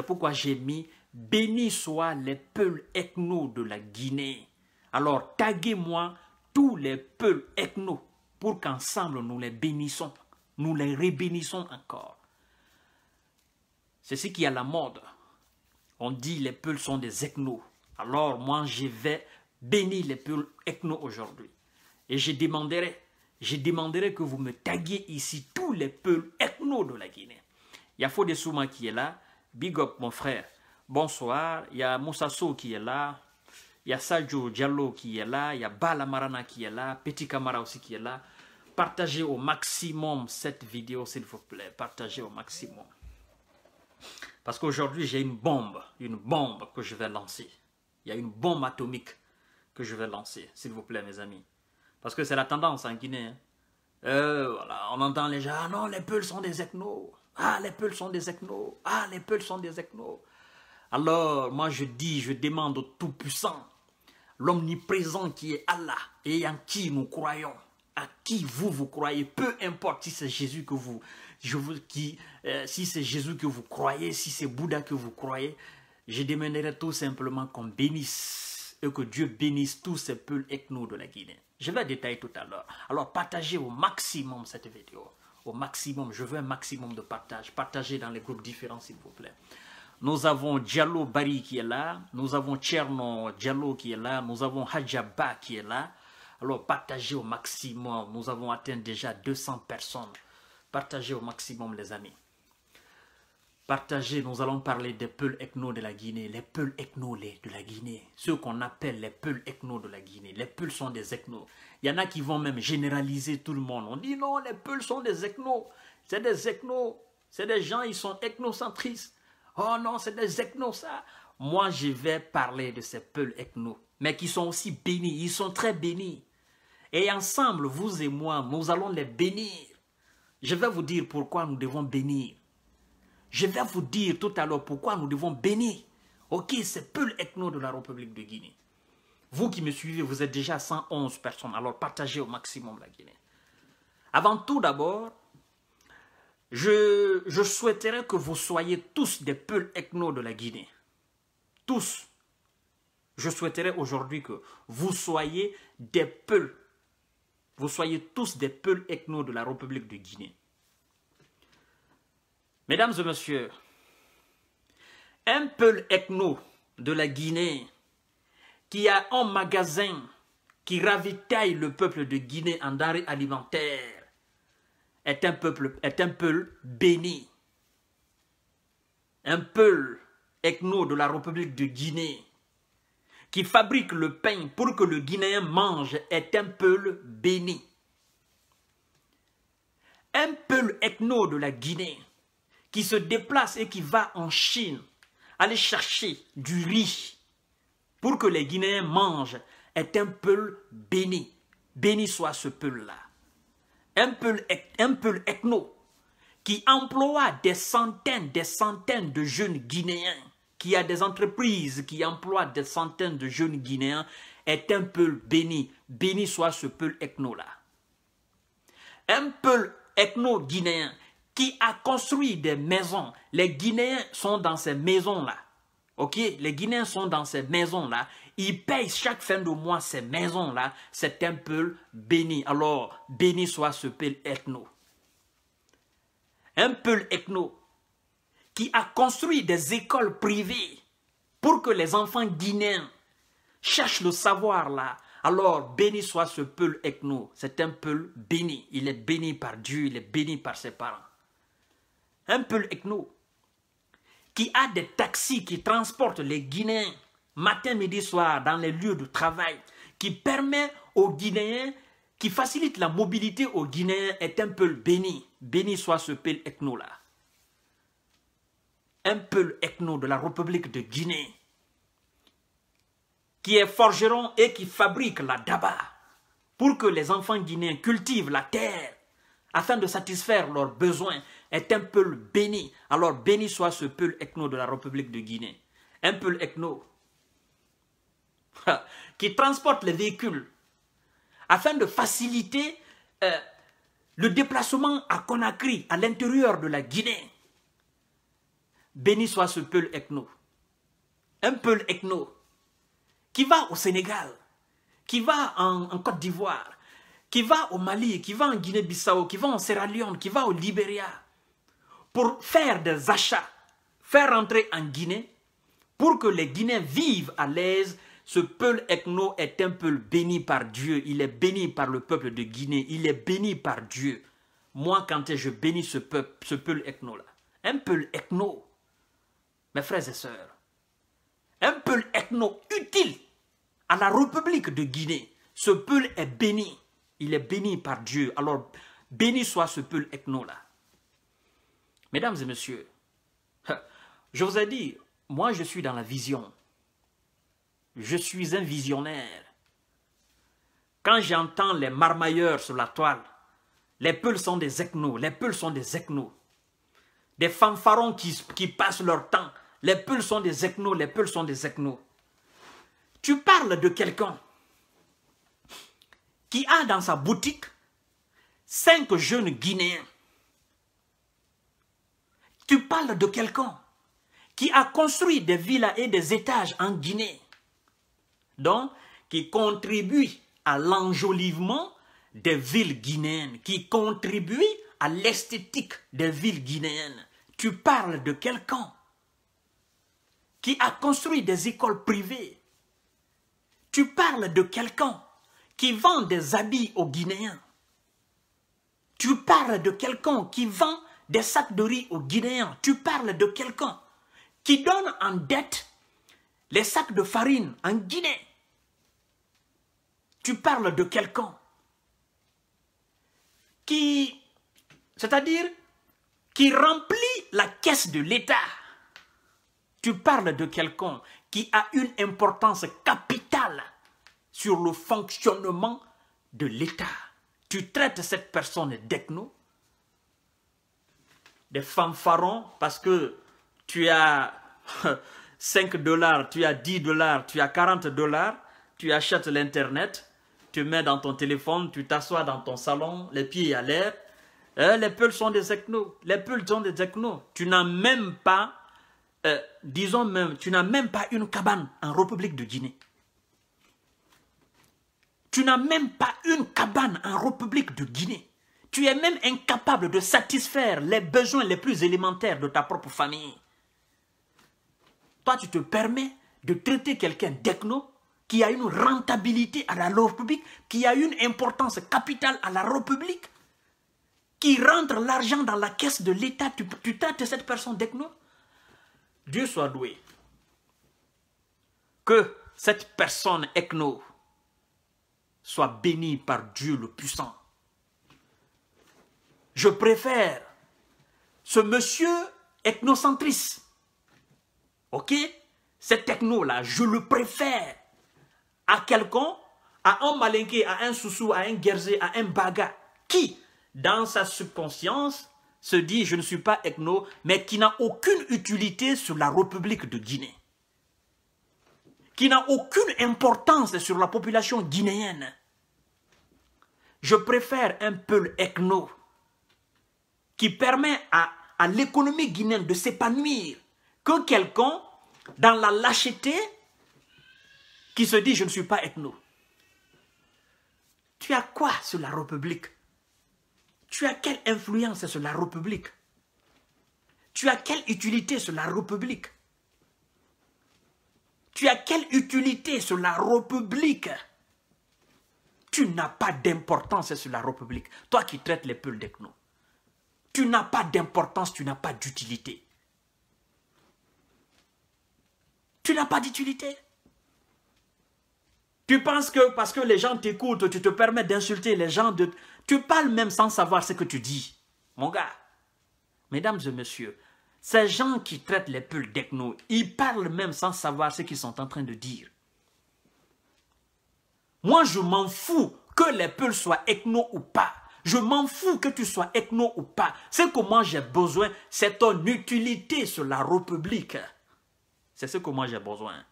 C'est pourquoi j'ai mis Béni soient les peuples ethno de la Guinée. Alors taguez-moi tous les peuples ethno pour qu'ensemble nous les bénissons, nous les rébénissons encore. C'est ce qui est à la mode. On dit les peuples sont des ethnos. Alors moi je vais bénir les peuples ethno aujourd'hui. Et je demanderai, je demanderai que vous me taguiez ici tous les peuples ethno de la Guinée. Il y a Fodesuma qui est là. Big up, mon frère. Bonsoir. Il y a Moussasso qui est là. Il y a Sadio Diallo qui est là. Il y a Bala Marana qui est là. Petit Camara aussi qui est là. Partagez au maximum cette vidéo, s'il vous plaît. Partagez au maximum. Parce qu'aujourd'hui, j'ai une bombe. Une bombe que je vais lancer. Il y a une bombe atomique que je vais lancer, s'il vous plaît, mes amis. Parce que c'est la tendance en Guinée. Hein. Euh, voilà, on entend les gens, ah non, les Peuls sont des ethnos. Ah, les Peuls sont des ethnos. Ah, les Peuls sont des ethnos. Alors, moi, je dis, je demande au Tout-Puissant, l'omniprésent qui est Allah et en qui nous croyons, à qui vous vous croyez, peu importe si c'est Jésus que vous, vous qui, euh, si c'est Jésus que vous croyez, si c'est Bouddha que vous croyez, je demanderai tout simplement qu'on bénisse et que Dieu bénisse tous ces peuples ethnos de la Guinée. Je vais détailler tout à l'heure. Alors partagez au maximum cette vidéo au maximum. Je veux un maximum de partage. Partagez dans les groupes différents, s'il vous plaît. Nous avons Diallo Bari qui est là. Nous avons Tcherno Diallo qui est là. Nous avons Hajaba qui est là. Alors, partagez au maximum. Nous avons atteint déjà 200 personnes. Partagez au maximum, les amis. Partagez, nous allons parler des peuls ethno de la Guinée, les peuls ethno de la Guinée, ceux qu'on appelle les peuls ethno de la Guinée. Les peuls sont des ethnos. Il y en a qui vont même généraliser tout le monde. On dit non, les Peuls sont des ethnos. C'est des ethnos. C'est des gens, ils sont ethnocentristes. Oh non, c'est des ethnos, ça. Moi, je vais parler de ces Peuls ethnos, mais qui sont aussi bénis. Ils sont très bénis. Et ensemble, vous et moi, nous allons les bénir. Je vais vous dire pourquoi nous devons bénir. Je vais vous dire tout à l'heure pourquoi nous devons bénir. Ok, ces peuls Ethno de la République de Guinée. Vous qui me suivez, vous êtes déjà 111 personnes, alors partagez au maximum la Guinée. Avant tout d'abord, je, souhaiterais que vous soyez tous des peuls ethno de la Guinée. Tous. Je souhaiterais aujourd'hui que vous soyez des peuls. Vous soyez tous des peuls ethno de la République de Guinée. Mesdames et messieurs, un peul ethno de la Guinée qui a un magasin qui ravitaille le peuple de Guinée en denrées alimentaires, est un peuple, est un béni. Un peuple ethno de la République de Guinée qui fabrique le pain pour que le Guinéen mange est un peuple béni. Un peuple ethno de la Guinée qui se déplace et qui va en Chine aller chercher du riz pour que les Guinéens mangent est un peuple béni. Béni soit ce peuple là Un peuple ethno qui emploie des centaines, des centaines de jeunes Guinéens, qui a des entreprises qui emploient des centaines de jeunes Guinéens, est un peuple béni. Béni soit ce peuple ethno-là. Un peuple ethno-guinéen qui a construit des maisons. Les Guinéens sont dans ces maisons-là. Ok, les Guinéens sont dans ces maisons-là. Ils payent chaque fin de mois ces maisons-là, c'est un peuple béni. Alors, béni soit ce peuple ethno. Un peuple ethno qui a construit des écoles privées pour que les enfants guinéens cherchent le savoir-là. Alors, béni soit ce peuple ethno. C'est un peuple béni. Il est béni par Dieu, il est béni par ses parents. Un peuple ethno qui a des taxis qui transportent les Guinéens matin, midi, soir dans les lieux de travail, qui permet aux Guinéens, qui facilite la mobilité aux Guinéens est un peuple béni. Béni soit ce peuple ethno-là. Un peuple ethno de la République de Guinée qui est forgeron et qui fabrique la daba pour que les enfants guinéens cultivent la terre afin de satisfaire leurs besoins est un peuple béni. Alors béni soit ce peuple ethno de la République de Guinée. Un peuple ethno qui transporte les véhicules afin de faciliter euh, le déplacement à Conakry, à l'intérieur de la Guinée. Béni soit ce peuple ethno. Un peuple ethno qui va au Sénégal, qui va en, en Côte d'Ivoire, qui va au Mali, qui va en Guinée-Bissau, qui va en Sierra Leone, qui va au Libéria, pour faire des achats, faire entrer en Guinée, pour que les Guinéens vivent à l'aise. Ce peuple ethno est un peuple béni par Dieu. Il est béni par le peuple de Guinée. Il est béni par Dieu. Moi, quand je bénis ce peuple, ce peuple ethno-là, un peuple ethno, mes frères et sœurs, un peuple ethno utile à la République de Guinée. Ce peuple est béni. Il est béni par Dieu. Alors, béni soit ce peuple ethno-là. Mesdames et messieurs, je vous ai dit, moi je suis dans la vision. Je suis un visionnaire. Quand j'entends les marmailleurs sur la toile, les pulls sont des ethnos, les pulls sont des ethnos. Des fanfarons qui, passent leur temps, les pulls sont des ethnos, les pulls sont des ethnos. Tu parles de quelqu'un qui a dans sa boutique cinq jeunes Guinéens tu parles de quelqu'un qui a construit des villas et des étages en Guinée, donc qui contribue à l'enjolivement des villes guinéennes, qui contribue à l'esthétique des villes guinéennes. Tu parles de quelqu'un qui a construit des écoles privées. Tu parles de quelqu'un qui vend des habits aux Guinéens. Tu parles de quelqu'un qui vend des sacs de riz aux Guinéens. Tu parles de quelqu'un qui donne en dette les sacs de farine en Guinée. Tu parles de quelqu'un qui, c'est-à-dire, qui remplit la caisse de l'État. Tu parles de quelqu'un qui a une importance capitale sur le fonctionnement de l'État. Tu traites cette personne d'ethno des fanfarons parce que tu as 5 dollars, tu as 10 dollars, tu as 40 dollars, tu achètes l'Internet, tu mets dans ton téléphone, tu t'assois dans ton salon, les pieds à l'air. Euh, les pulls sont des technos, les pulls sont des technos. Tu n'as même pas, euh, disons même, tu n'as même pas une cabane en République de Guinée. Tu n'as même pas une cabane en République de Guinée. Tu es même incapable de satisfaire les besoins les plus élémentaires de ta propre famille. Toi, tu te permets de traiter quelqu'un d'ecno, qui a une rentabilité à la loi publique, qui a une importance capitale à la République, qui rentre l'argent dans la caisse de l'État. Tu, tu traites cette personne d'ecno. Dieu soit doué. Que cette personne ecno soit bénie par Dieu le Puissant je préfère ce monsieur ethnocentriste. Ok Cet ethno là je le préfère à quelqu'un, à un malinqué, à un soussou, à un guerzé, à un baga, qui, dans sa subconscience, se dit je ne suis pas ethno, mais qui n'a aucune utilité sur la République de Guinée, qui n'a aucune importance sur la population guinéenne. Je préfère un peu ethno qui permet à, l'économie guinéenne de s'épanouir que quelqu'un dans la lâcheté qui se dit je ne suis pas ethno. Tu as quoi sur la République Tu as quelle influence sur la République Tu as quelle utilité sur la République Tu as quelle utilité sur la République Tu n'as pas d'importance sur la République. Toi qui traites les peuples d'ethno. Tu n'as pas d'importance, tu n'as pas d'utilité. Tu n'as pas d'utilité. Tu penses que parce que les gens t'écoutent, tu te permets d'insulter les gens. De... Tu parles même sans savoir ce que tu dis. Mon gars, mesdames et messieurs, ces gens qui traitent les pulls d'ethno, ils parlent même sans savoir ce qu'ils sont en train de dire. Moi, je m'en fous que les pulls soient ethno ou pas. Je m'en fous que tu sois ethno ou pas. Ce que moi j'ai besoin, c'est ton utilité sur la République. C'est ce que moi j'ai besoin.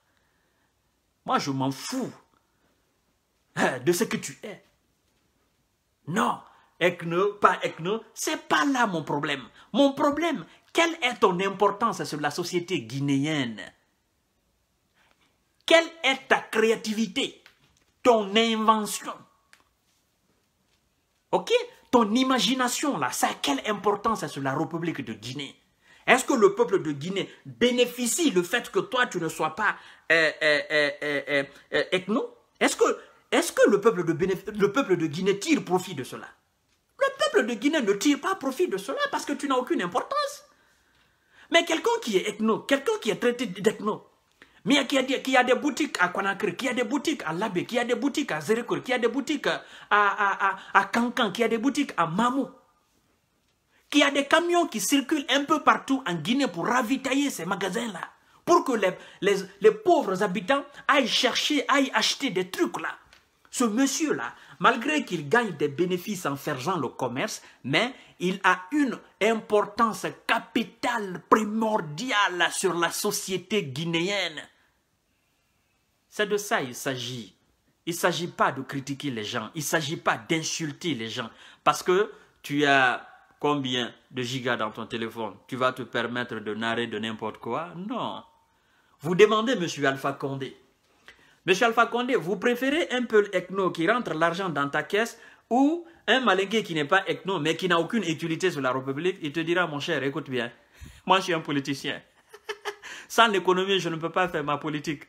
Moi, je m'en fous hein, de ce que tu es. Non, ethno, pas ethno, c'est pas là mon problème. Mon problème, quelle est ton importance sur la société guinéenne Quelle est ta créativité, ton invention Ok Ton imagination, là, ça a quelle importance sur la République de Guinée Est-ce que le peuple de Guinée bénéficie le fait que toi, tu ne sois pas euh, euh, euh, ethno Est-ce que, le, peuple de le peuple de Guinée tire profit de cela Le peuple de Guinée ne tire pas profit de cela parce que tu n'as aucune importance. Mais quelqu'un qui est ethno, quelqu'un qui est traité d'ethno, mais qui a, a des boutiques à Conakry, qui a des boutiques à Labé, qui a des boutiques à Zérekoul, qui a des boutiques à, à, à, Cancan, qui a des boutiques à Mamou. Qui a des camions qui circulent un peu partout en Guinée pour ravitailler ces magasins-là. Pour que les, les pauvres habitants aillent chercher, aillent acheter des trucs-là. Ce monsieur-là, malgré qu'il gagne des bénéfices en faisant le commerce, mais il a une importance capitale, primordiale sur la société guinéenne. C'est de ça il s'agit. Il ne s'agit pas de critiquer les gens, il ne s'agit pas d'insulter les gens. Parce que tu as combien de gigas dans ton téléphone Tu vas te permettre de narrer de n'importe quoi Non. Vous demandez, monsieur Alpha Condé. Monsieur Alpha Condé, vous préférez un peu l'ECNO qui rentre l'argent dans ta caisse ou un malingué qui n'est pas ECNO mais qui n'a aucune utilité sur la République Il te dira, mon cher, écoute bien, moi je suis un politicien. Sans l'économie, je ne peux pas faire ma politique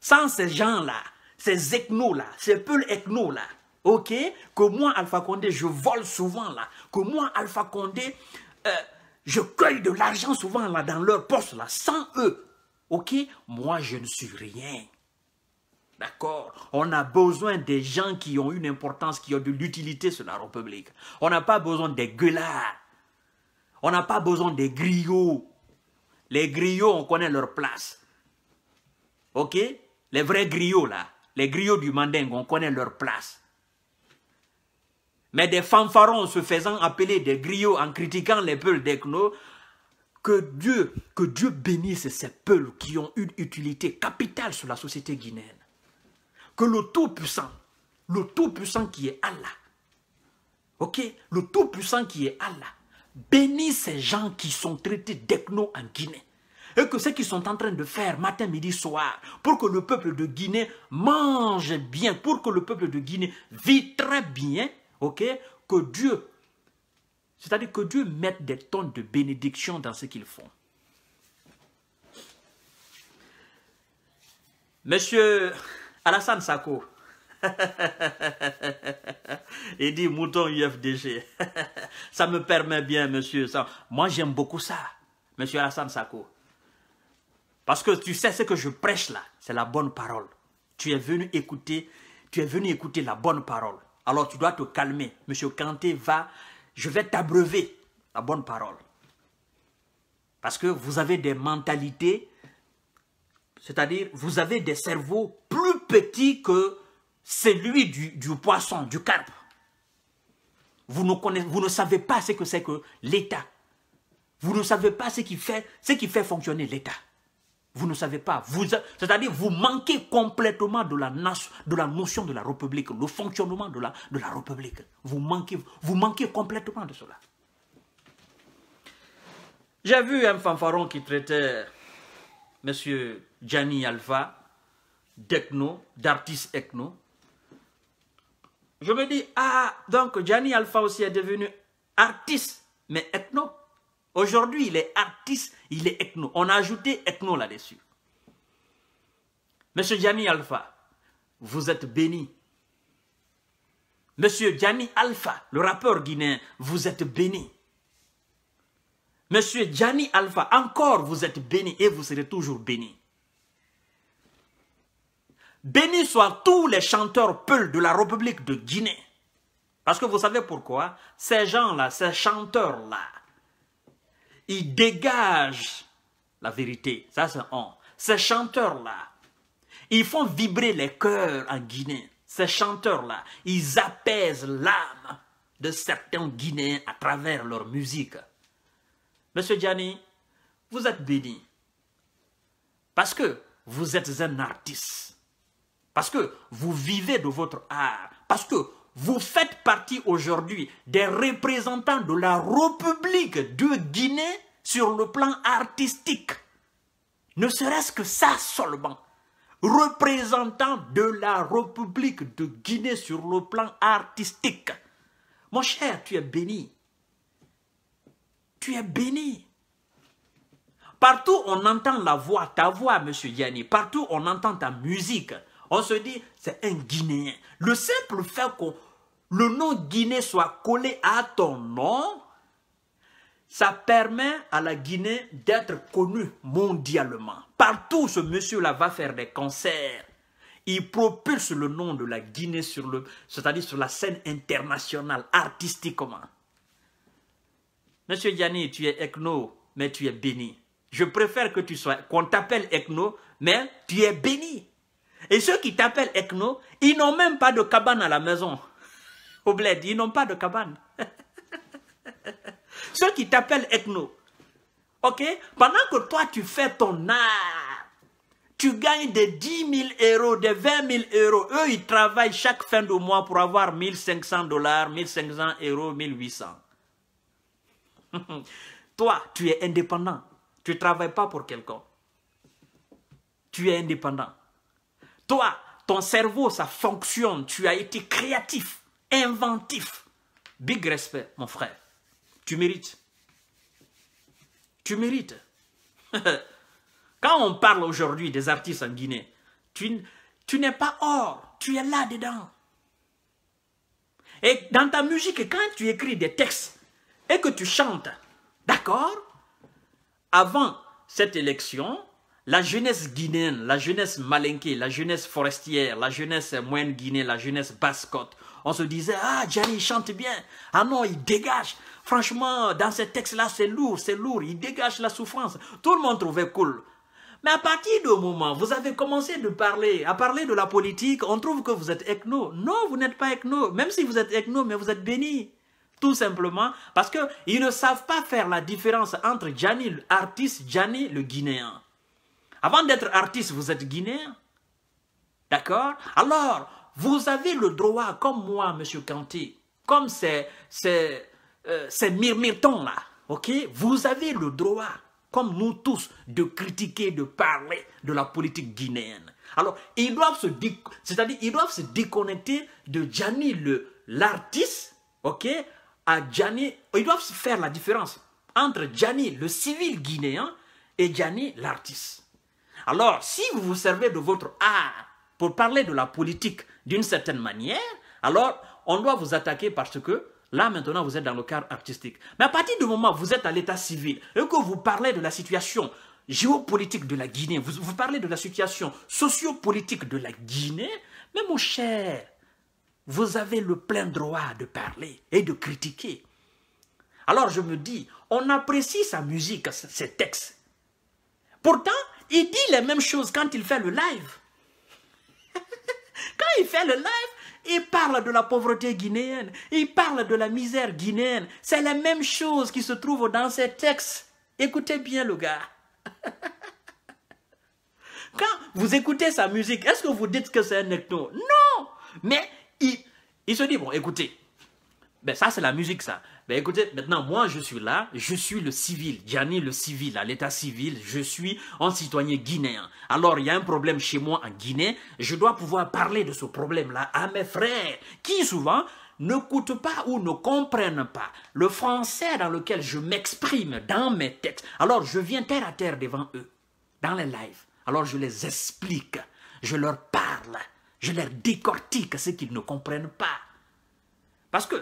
sans ces gens-là, ces ethnos-là, ces peuples ethnos-là, ok, que moi, Alpha Condé, je vole souvent là, que moi, Alpha Condé, euh, je cueille de l'argent souvent là dans leur poste là, sans eux, ok, moi, je ne suis rien. D'accord On a besoin des gens qui ont une importance, qui ont de l'utilité sur la République. On n'a pas besoin des gueulards. On n'a pas besoin des griots. Les griots, on connaît leur place. OK les vrais griots, là, les griots du Manding, on connaît leur place. Mais des fanfarons se faisant appeler des griots en critiquant les peuls d'Ekno, que Dieu, que Dieu bénisse ces peuples qui ont une utilité capitale sur la société guinéenne. Que le Tout-Puissant, le Tout-Puissant qui est Allah, ok, le Tout-Puissant qui est Allah, bénisse ces gens qui sont traités d'Ekno en Guinée et que ce qu'ils sont en train de faire matin, midi, soir, pour que le peuple de Guinée mange bien, pour que le peuple de Guinée vit très bien, ok, que Dieu, c'est-à-dire que Dieu mette des tonnes de bénédictions dans ce qu'ils font. Monsieur Alassane Sako, il dit mouton UFDG. ça me permet bien, monsieur. Ça. Moi, j'aime beaucoup ça, monsieur Alassane Sako. Parce que tu sais ce que je prêche là, c'est la bonne parole. Tu es venu écouter, tu es venu écouter la bonne parole. Alors tu dois te calmer. Monsieur Kanté va, je vais t'abreuver la bonne parole. Parce que vous avez des mentalités, c'est-à-dire vous avez des cerveaux plus petits que celui du, poisson, du carpe. Vous ne, savez pas ce que c'est que l'État. Vous ne savez pas ce qui fait fonctionner l'État. Vous ne savez pas. C'est-à-dire vous manquez complètement de la, de la notion de la République, le fonctionnement de la, République. Vous manquez, vous manquez complètement de cela. J'ai vu un fanfaron qui traitait M. Gianni Alpha d'ethno, d'artiste ethno. Je me dis, ah, donc Gianni Alpha aussi est devenu artiste, mais ethno. Aujourd'hui, il est artiste, il est ethno. On a ajouté ethno là-dessus. Monsieur Djani Alpha, vous êtes béni. Monsieur Djani Alpha, le rappeur guinéen, vous êtes béni. Monsieur Djani Alpha, encore vous êtes béni et vous serez toujours béni. Béni soient tous les chanteurs peuls de la République de Guinée. Parce que vous savez pourquoi Ces gens-là, ces chanteurs-là, ils dégagent la vérité. Ça, c'est un. Ces chanteurs-là, ils font vibrer les cœurs en Guinée. Ces chanteurs-là, ils apaisent l'âme de certains Guinéens à travers leur musique. Monsieur Gianni, vous êtes béni. Parce que vous êtes un artiste. Parce que vous vivez de votre art. Parce que vous faites partie aujourd'hui des représentants de la République de Guinée sur le plan artistique. Ne serait-ce que ça seulement. Représentant de la République de Guinée sur le plan artistique. Mon cher, tu es béni. Tu es béni. Partout on entend la voix, ta voix, Monsieur Yanni. Partout on entend ta musique. On se dit, c'est un Guinéen. Le simple fait qu'on le nom Guinée soit collé à ton nom, ça permet à la Guinée d'être connue mondialement. Partout, ce monsieur-là va faire des concerts. Il propulse le nom de la Guinée sur le, c'est-à-dire sur la scène internationale, artistiquement. Monsieur Yanni, tu es ethno, mais tu es béni. Je préfère que tu sois, qu'on t'appelle ethno, mais tu es béni. Et ceux qui t'appellent ethno, ils n'ont même pas de cabane à la maison ils n'ont pas de cabane. Ceux qui t'appellent ethno, ok Pendant que toi, tu fais ton art, tu gagnes des 10 000 euros, des 20 000 euros. Eux, ils travaillent chaque fin de mois pour avoir 1 500 dollars, 1 500 euros, 1 800. toi, tu es indépendant. Tu ne travailles pas pour quelqu'un. Tu es indépendant. Toi, ton cerveau, ça fonctionne. Tu as été créatif inventif. Big respect, mon frère. Tu mérites. Tu mérites. Quand on parle aujourd'hui des artistes en Guinée, tu, n'es pas hors, tu es là-dedans. Et dans ta musique, quand tu écris des textes et que tu chantes, d'accord Avant cette élection, la jeunesse guinéenne, la jeunesse malinquée, la jeunesse forestière, la jeunesse moyenne Guinée, la jeunesse basse-côte, on se disait, ah, Gianni, il chante bien. Ah non, il dégage. Franchement, dans ce texte-là, c'est lourd, c'est lourd. Il dégage la souffrance. Tout le monde trouvait cool. Mais à partir du moment vous avez commencé de parler, à parler de la politique, on trouve que vous êtes ethno. Non, vous n'êtes pas ethno. Même si vous êtes ethno, mais vous êtes béni. Tout simplement parce qu'ils ne savent pas faire la différence entre Gianni, l'artiste, Gianni, le Guinéen. Avant d'être artiste, vous êtes Guinéen. D'accord Alors, vous avez le droit, comme moi, M. Kanté, comme ces, ces, euh, ces là ok Vous avez le droit, comme nous tous, de critiquer, de parler de la politique guinéenne. Alors, ils doivent se, c'est-à-dire, ils doivent se déconnecter de Gianni, le, l'artiste, ok À Gianni, ils doivent faire la différence entre Gianni, le civil guinéen, et Gianni, l'artiste. Alors, si vous vous servez de votre art pour parler de la politique d'une certaine manière, alors on doit vous attaquer parce que là maintenant vous êtes dans le cadre artistique. Mais à partir du moment où vous êtes à l'état civil et que vous parlez de la situation géopolitique de la Guinée, vous, parlez de la situation sociopolitique de la Guinée, mais mon cher, vous avez le plein droit de parler et de critiquer. Alors je me dis, on apprécie sa musique, ses textes. Pourtant, il dit les mêmes choses quand il fait le live. Quand il fait le live, il parle de la pauvreté guinéenne, il parle de la misère guinéenne. C'est la même chose qui se trouve dans ses textes. Écoutez bien le gars. Quand vous écoutez sa musique, est-ce que vous dites que c'est un ecto Non Mais il, il se dit, bon, écoutez, ben ça, c'est la musique, ça. Ben écoutez, maintenant, moi, je suis là, je suis le civil, Gianni le civil, à l'état civil, je suis un citoyen guinéen. Alors, il y a un problème chez moi en Guinée, je dois pouvoir parler de ce problème-là à mes frères, qui souvent n'écoutent pas ou ne comprennent pas le français dans lequel je m'exprime dans mes têtes. Alors, je viens terre à terre devant eux, dans les lives. Alors, je les explique, je leur parle, je leur décortique ce qu'ils ne comprennent pas. Parce que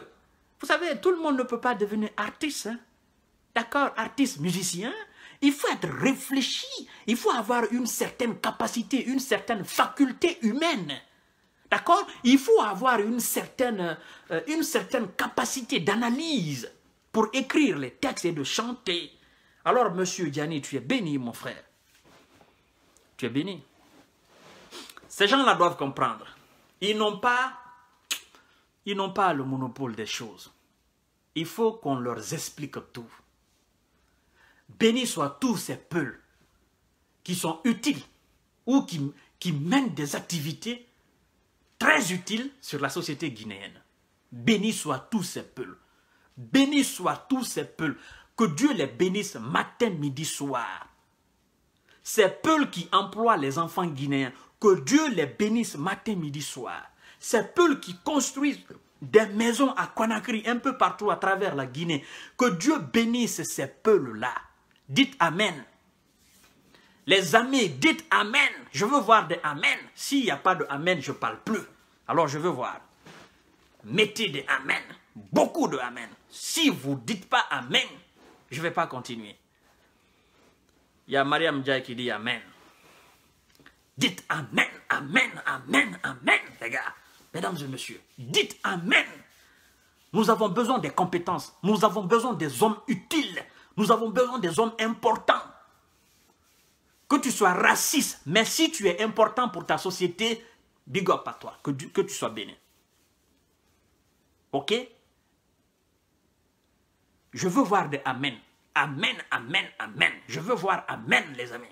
vous savez, tout le monde ne peut pas devenir artiste. Hein. D'accord Artiste, musicien. Il faut être réfléchi. Il faut avoir une certaine capacité, une certaine faculté humaine. D'accord Il faut avoir une certaine, euh, une certaine capacité d'analyse pour écrire les textes et de chanter. Alors, monsieur Gianni, tu es béni, mon frère. Tu es béni. Ces gens-là doivent comprendre. Ils n'ont pas ils n'ont pas le monopole des choses. Il faut qu'on leur explique tout. Bénis soient tous ces peuples qui sont utiles ou qui, mènent des activités très utiles sur la société guinéenne. Bénis soient tous ces peuples. Bénis soient tous ces peuples. Que Dieu les bénisse matin, midi, soir. Ces peuples qui emploient les enfants guinéens, que Dieu les bénisse matin, midi, soir ces peuples qui construisent des maisons à Conakry, un peu partout à travers la Guinée. Que Dieu bénisse ces peuples-là. Dites Amen. Les amis, dites Amen. Je veux voir des Amen. S'il n'y a pas de Amen, je ne parle plus. Alors je veux voir. Mettez des Amen. Beaucoup de Amen. Si vous ne dites pas Amen, je ne vais pas continuer. Il y a Mariam Djaï qui dit Amen. Dites Amen, Amen, Amen, Amen, les gars. Mesdames et messieurs, dites Amen. Nous avons besoin des compétences. Nous avons besoin des hommes utiles. Nous avons besoin des hommes importants. Que tu sois raciste, mais si tu es important pour ta société, big up à toi. Que tu, sois béni. Ok Je veux voir des Amen. Amen, Amen, Amen. Je veux voir Amen, les amis.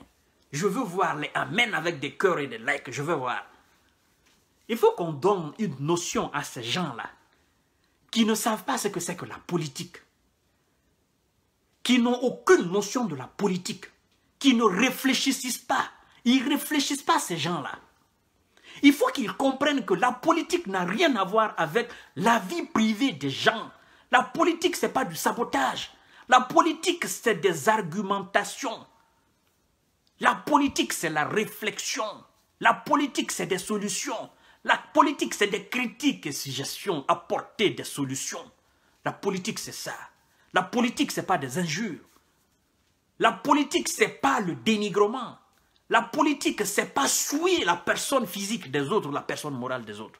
Je veux voir les Amen avec des cœurs et des likes. Je veux voir. Il faut qu'on donne une notion à ces gens-là qui ne savent pas ce que c'est que la politique, qui n'ont aucune notion de la politique, qui ne réfléchissent pas. Ils ne réfléchissent pas, ces gens-là. Il faut qu'ils comprennent que la politique n'a rien à voir avec la vie privée des gens. La politique, ce n'est pas du sabotage. La politique, c'est des argumentations. La politique, c'est la réflexion. La politique, c'est des solutions. La politique, c'est des critiques et suggestions, apporter des solutions. La politique, c'est ça. La politique, ce n'est pas des injures. La politique, ce n'est pas le dénigrement. La politique, ce n'est pas souiller la personne physique des autres, la personne morale des autres.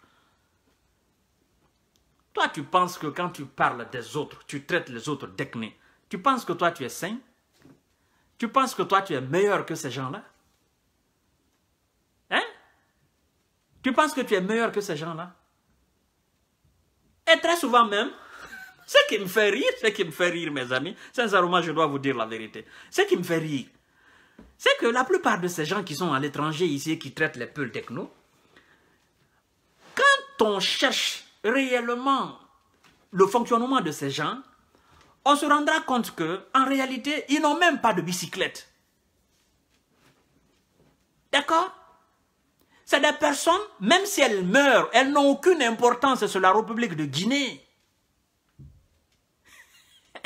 Toi, tu penses que quand tu parles des autres, tu traites les autres d'écnés. Tu penses que toi, tu es sain Tu penses que toi, tu es meilleur que ces gens-là Tu penses que tu es meilleur que ces gens-là Et très souvent même, ce qui me fait rire, ce qui me fait rire, mes amis, sincèrement, je dois vous dire la vérité. Ce qui me fait rire, c'est que la plupart de ces gens qui sont à l'étranger ici, qui traitent les peuls techno, quand on cherche réellement le fonctionnement de ces gens, on se rendra compte que, en réalité, ils n'ont même pas de bicyclette. D'accord c'est des personnes, même si elles meurent, elles n'ont aucune importance sur la République de Guinée.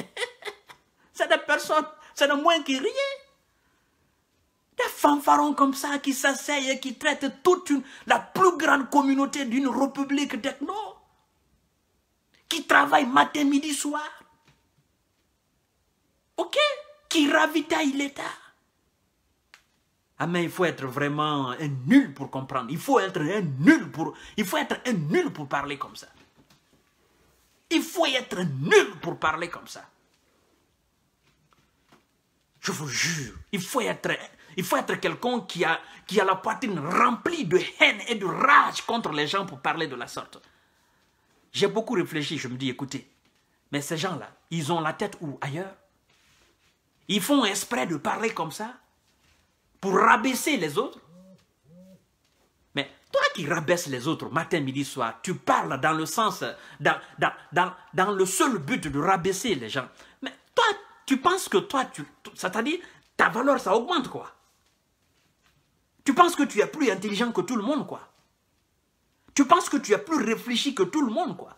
c'est des personnes, c'est de moins que rien. Des fanfarons comme ça qui s'asseyent et qui traitent toute la plus grande communauté d'une république techno. Qui travaillent matin, midi, soir. Ok Qui ravitaillent l'État. Ah mais il faut être vraiment un nul pour comprendre. Il faut être un nul pour, il faut être un nul pour parler comme ça. Il faut être nul pour parler comme ça. Je vous jure, il faut être, il faut être quelqu'un qui a, qui a la poitrine remplie de haine et de rage contre les gens pour parler de la sorte. J'ai beaucoup réfléchi, je me dis, écoutez, mais ces gens-là, ils ont la tête où ailleurs Ils font esprit de parler comme ça pour rabaisser les autres. Mais toi qui rabaisses les autres matin, midi, soir, tu parles dans le sens, dans, dans le seul but de rabaisser les gens. Mais toi, tu penses que toi, tu, c'est-à-dire, ta valeur, ça augmente, quoi. Tu penses que tu es plus intelligent que tout le monde, quoi. Tu penses que tu es plus réfléchi que tout le monde, quoi.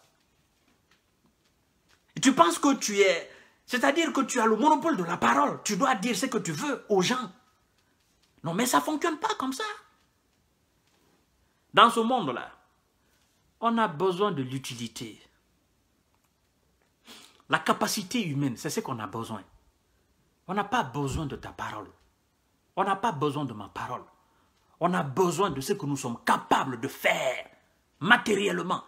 Tu penses que tu es... C'est-à-dire que tu as le monopole de la parole. Tu dois dire ce que tu veux aux gens. Non, mais ça ne fonctionne pas comme ça. Dans ce monde-là, on a besoin de l'utilité. La capacité humaine, c'est ce qu'on a besoin. On n'a pas besoin de ta parole. On n'a pas besoin de ma parole. On a besoin de ce que nous sommes capables de faire matériellement.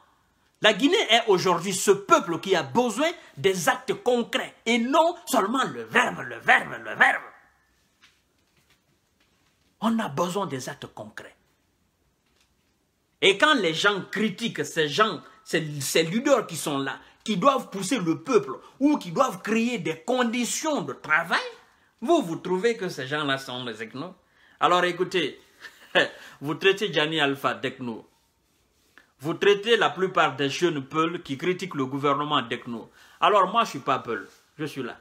La Guinée est aujourd'hui ce peuple qui a besoin des actes concrets et non seulement le verbe, le verbe, le verbe. On a besoin des actes concrets. Et quand les gens critiquent ces gens, ces, leaders qui sont là, qui doivent pousser le peuple ou qui doivent créer des conditions de travail, vous, vous trouvez que ces gens-là sont des ethnos Alors écoutez, vous traitez Gianni Alpha dechno. Vous traitez la plupart des jeunes peuls qui critiquent le gouvernement d'Echno. Alors moi, je ne suis pas peul, je suis là.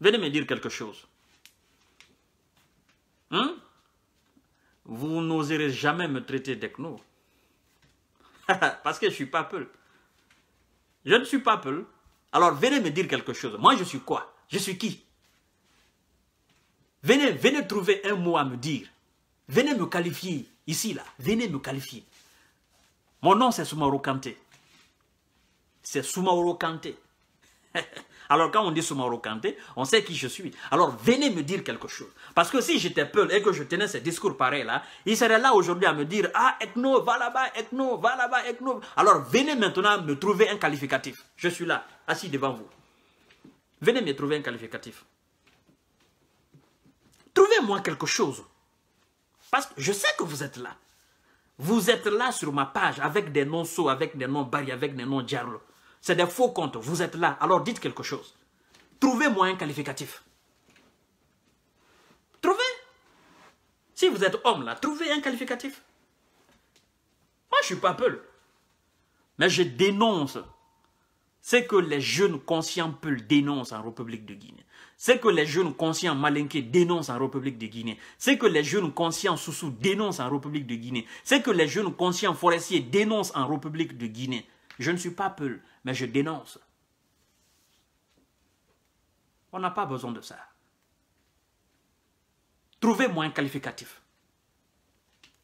Venez me dire quelque chose. Hein? Vous n'oserez jamais me traiter d'ekno, Parce que je ne suis pas peul. Je ne suis pas peul. Alors venez me dire quelque chose. Moi, je suis quoi Je suis qui Venez, venez trouver un mot à me dire. Venez me qualifier ici, là. Venez me qualifier. Mon nom, c'est Soumaoro Kanté. C'est Soumaoro Kanté. Alors quand on dit Soumaoro Kanté, on sait qui je suis. Alors venez me dire quelque chose. Parce que si j'étais Peul et que je tenais ce discours pareil là, il serait là aujourd'hui à me dire Ah, Ethno, va là-bas, Ethno, va là-bas, Ethno. Alors venez maintenant me trouver un qualificatif. Je suis là, assis devant vous. Venez me trouver un qualificatif. Trouvez-moi quelque chose. Parce que je sais que vous êtes là. Vous êtes là sur ma page avec des noms sauts, avec des noms Bari, avec des noms Diarlo. C'est des faux comptes. Vous êtes là, alors dites quelque chose. Trouvez un qualificatif. Trouvez. Si vous êtes homme là, trouvez un qualificatif. Moi, je ne suis pas peul. Mais je dénonce ce que les jeunes conscients peul dénoncent en République de Guinée. Ce que les jeunes conscients malinqués dénoncent en République de Guinée. Ce que les jeunes conscients Soussou dénoncent en République de Guinée. Ce que les jeunes conscients forestiers dénoncent en République de Guinée. Je ne suis pas Peul, mais je dénonce. On n'a pas besoin de ça. Trouvez-moi un qualificatif